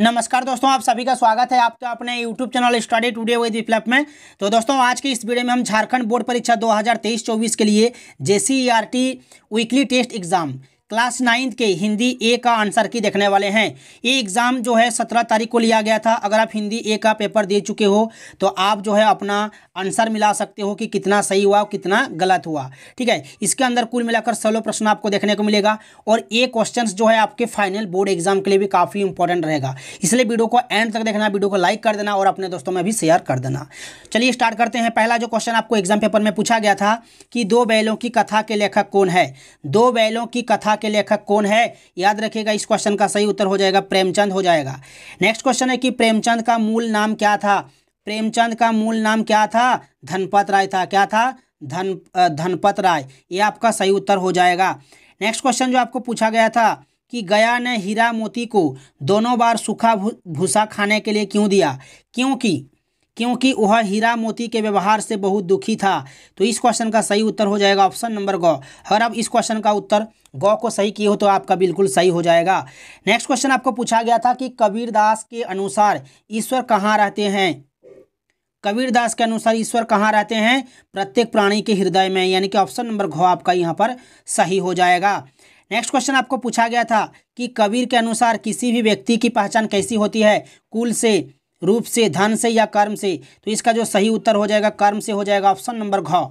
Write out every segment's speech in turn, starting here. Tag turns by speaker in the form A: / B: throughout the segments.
A: नमस्कार दोस्तों आप सभी का स्वागत है आपका अपने YouTube channel study today with Viplav में तो दोस्तों आज की इस वीडियो में हम झारखंड बोर्ड परीक्षा 2023-24 के लिए JCERT weekly test exam class ninth के हिंदी ए का आंसर की देखने वाले हैं ये एग्ज़ाम जो है सत्रह तारीख को लिया गया था अगर आप हिंदी ए का पेपर दे चुके हो तो आप जो है अपना आंसर मिला सकते हो कि कितना सही हुआ कितना गलत हुआ ठीक है इसके अंदर कुल मिलाकर सोलह प्रश्न आपको देखने को मिलेगा और ये क्वेश्चन जो है आपके फाइनल बोर्ड एग्जाम के लिए भी काफ़ी इंपॉर्टेंट रहेगा इसलिए वीडियो को एंड तक देखना वीडियो को लाइक कर देना और अपने दोस्तों में भी शेयर कर देना चलिए स्टार्ट करते हैं पहला जो क्वेश्चन आपको एग्जाम पेपर में पूछा गया था कि दो बैलों की कथा के लेखक कौन है दो बैलों की कथा के लेखक कौन है याद रखिएगा इस क्वेश्चन का सही उत्तर हो जाएगा प्रेमचंद हो जाएगा नेक्स्ट क्वेश्चन है कि प्रेमचंद का मूल नाम क्या था प्रेमचंद का मूल नाम क्या था धनपत राय था क्या था धन धनपत राय ये आपका सही उत्तर हो जाएगा नेक्स्ट क्वेश्चन जो आपको पूछा गया था कि गया ने हीरा मोती को दोनों बार सूखा भूसा खाने के लिए क्यों दिया क्योंकि क्योंकि वह हीरा मोती के व्यवहार से बहुत दुखी था तो इस क्वेश्चन का सही उत्तर हो जाएगा ऑप्शन नंबर गौ और अब इस क्वेश्चन का उत्तर गौ को सही किए हो तो आपका बिल्कुल सही हो जाएगा नेक्स्ट क्वेश्चन आपको पूछा गया था कि कबीरदास के अनुसार ईश्वर कहाँ रहते हैं कबीरदास के अनुसार ईश्वर कहाँ रहते हैं प्रत्येक प्राणी के हृदय में यानी कि ऑप्शन नंबर घ आपका यहाँ पर सही हो जाएगा नेक्स्ट क्वेश्चन आपको पूछा गया था कि कबीर के अनुसार किसी भी व्यक्ति की पहचान कैसी होती है कुल से रूप से धन से या कर्म से तो इसका जो सही उत्तर हो जाएगा कर्म से हो जाएगा ऑप्शन नंबर घ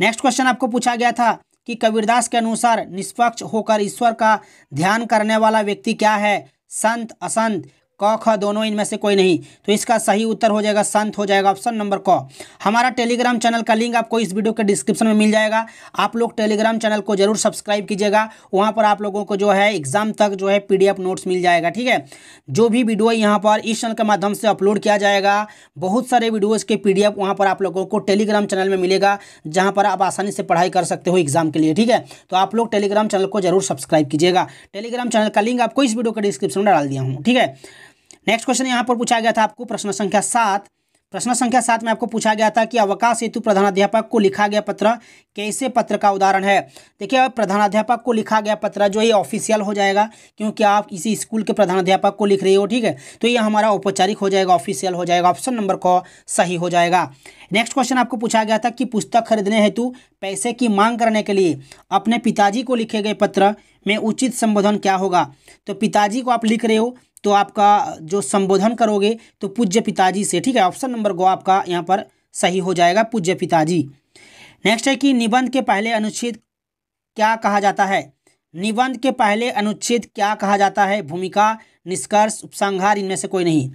A: नेक्स्ट क्वेश्चन आपको पूछा गया था कि कबीरदास के अनुसार निष्पक्ष होकर ईश्वर का ध्यान करने वाला व्यक्ति क्या है संत असंत क ख दोनों इनमें से कोई नहीं तो इसका सही उत्तर हो जाएगा संत हो जाएगा ऑप्शन नंबर क हमारा टेलीग्राम चैनल का लिंक आपको इस वीडियो के डिस्क्रिप्शन में मिल जाएगा आप लोग टेलीग्राम चैनल को जरूर सब्सक्राइब कीजिएगा वहाँ पर आप लोगों को जो है एग्जाम तक जो है पी नोट्स मिल जाएगा ठीक है जो भी वीडियो यहाँ पर इस चैनल के माध्यम से अपलोड किया जाएगा बहुत सारे वीडियोज़ के पी डी वहाँ पर आप लोगों को टेलीग्राम चैनल में मिलेगा जहाँ पर आप आसानी से पढ़ाई कर सकते हो एग्जाम के लिए ठीक है तो आप लोग टेलीग्राम चैनल को जरूर सब्सक्राइब कीजिएगा टेलीग्राम चैनल का लिंक आपको इस वीडियो के डिस्क्रिप्शन में डाल दिया हूँ ठीक है नेक्स्ट क्वेश्चन यहाँ पर पूछा गया था आपको प्रश्न संख्या सात प्रश्न संख्या सात में आपको पूछा गया था कि अवकाश हेतु प्रधानाध्यापक को लिखा गया पत्र कैसे पत्र का उदाहरण है देखिए प्रधानाध्यापक को लिखा गया पत्र जो ये ऑफिशियल हो जाएगा क्योंकि आप इसी स्कूल के प्रधानाध्यापक को लिख रहे हो ठीक है तो ये हमारा औपचारिक हो जाएगा ऑफिशियल हो जाएगा ऑप्शन नंबर को सही हो जाएगा नेक्स्ट क्वेश्चन आपको पूछा गया था कि पुस्तक खरीदने हेतु पैसे की मांग करने के लिए अपने पिताजी को लिखे गए पत्र में उचित संबोधन क्या होगा तो पिताजी को आप लिख रहे हो तो आपका जो संबोधन करोगे तो पूज्य पिताजी से ठीक है ऑप्शन नंबर गो आपका यहाँ पर सही हो जाएगा पूज्य पिताजी नेक्स्ट है कि निबंध के पहले अनुच्छेद क्या कहा जाता है निबंध के पहले अनुच्छेद क्या कहा जाता है भूमिका निष्कर्ष उपसंहार इनमें से कोई नहीं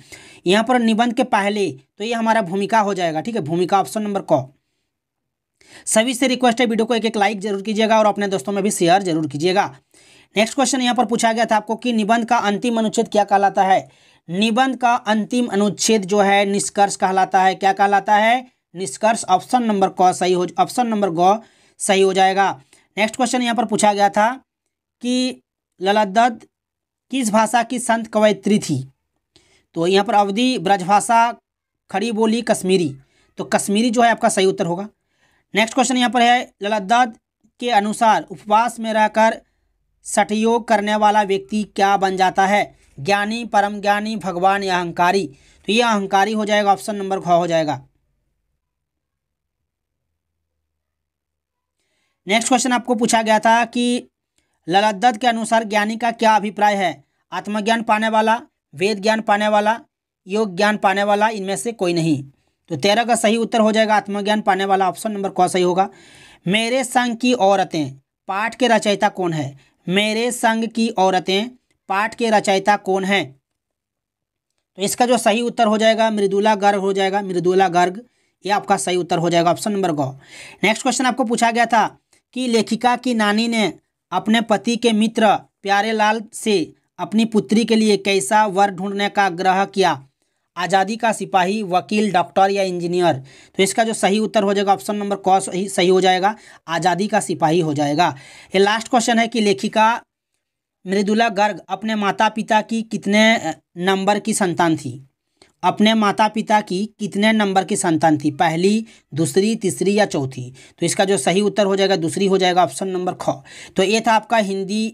A: यहाँ पर निबंध के पहले तो ये हमारा भूमिका हो जाएगा ठीक है भूमिका ऑप्शन नंबर क सभी से रिक्वेस्ट है वीडियो को एक एक लाइक जरूर कीजिएगा और अपने दोस्तों में भी शेयर जरूर कीजिएगा नेक्स्ट क्वेश्चन यहाँ पर पूछा गया था आपको कि निबंध का अंतिम अनुच्छेद क्या कहलाता है निबंध का अंतिम अनुच्छेद जो है निष्कर्ष कहलाता है क्या कहलाता है निष्कर्ष ऑप्शन नंबर क सही हो ऑप्शन नंबर ग सही हो जाएगा नेक्स्ट क्वेश्चन यहाँ पर पूछा गया था कि ललदत्त किस भाषा की संत कवयित्री थी तो यहाँ पर अवधि ब्रजभाषा खड़ी बोली कश्मीरी तो कश्मीरी जो है आपका सही उत्तर होगा नेक्स्ट क्वेश्चन यहाँ पर है ललदत्त के अनुसार उपवास में रहकर सठयोग करने वाला व्यक्ति क्या बन जाता है ज्ञानी परम ज्ञानी भगवान या अहंकारी तो ये अहंकारी हो जाएगा ऑप्शन नंबर ख हो जाएगा नेक्स्ट क्वेश्चन आपको पूछा गया था कि ललद्दत के अनुसार ज्ञानी का क्या अभिप्राय है आत्मज्ञान पाने वाला वेद ज्ञान पाने वाला योग ज्ञान पाने वाला इनमें से कोई नहीं तो तेरह का सही उत्तर हो जाएगा आत्मज्ञान पाने वाला ऑप्शन नंबर कौन सही होगा मेरे संघ की औरतें पाठ के रचयिता कौन है मेरे संग की औरतें पाठ के रचयिता कौन है तो इसका जो सही उत्तर हो जाएगा मृदुला गर्ग हो जाएगा मृदुला गर्ग ये आपका सही उत्तर हो जाएगा ऑप्शन नंबर गौ नेक्स्ट क्वेश्चन आपको पूछा गया था कि लेखिका की नानी ने अपने पति के मित्र प्यारे लाल से अपनी पुत्री के लिए कैसा वर ढूंढने का आग्रह किया आज़ादी का सिपाही वकील डॉक्टर या इंजीनियर तो इसका जो सही उत्तर हो जाएगा ऑप्शन नंबर क सही हो जाएगा आज़ादी का सिपाही हो जाएगा ये लास्ट क्वेश्चन है कि लेखिका मृदुला गर्ग अपने माता पिता की कितने नंबर की संतान थी अपने माता पिता की कितने नंबर की संतान थी पहली दूसरी तीसरी या चौथी तो इसका जो सही उत्तर हो जाएगा दूसरी हो जाएगा ऑप्शन नंबर ख तो ये था आपका हिंदी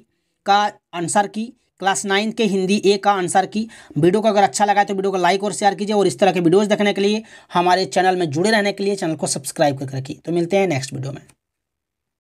A: का आंसर की क्लास नाइन्थ के हिंदी ए का आंसर की वीडियो को अगर अच्छा लगा तो वीडियो को लाइक और शेयर कीजिए और इस तरह के वीडियोज़ देखने के लिए हमारे चैनल में जुड़े रहने के लिए चैनल को सब्सक्राइब करके रखिए तो मिलते हैं नेक्स्ट वीडियो में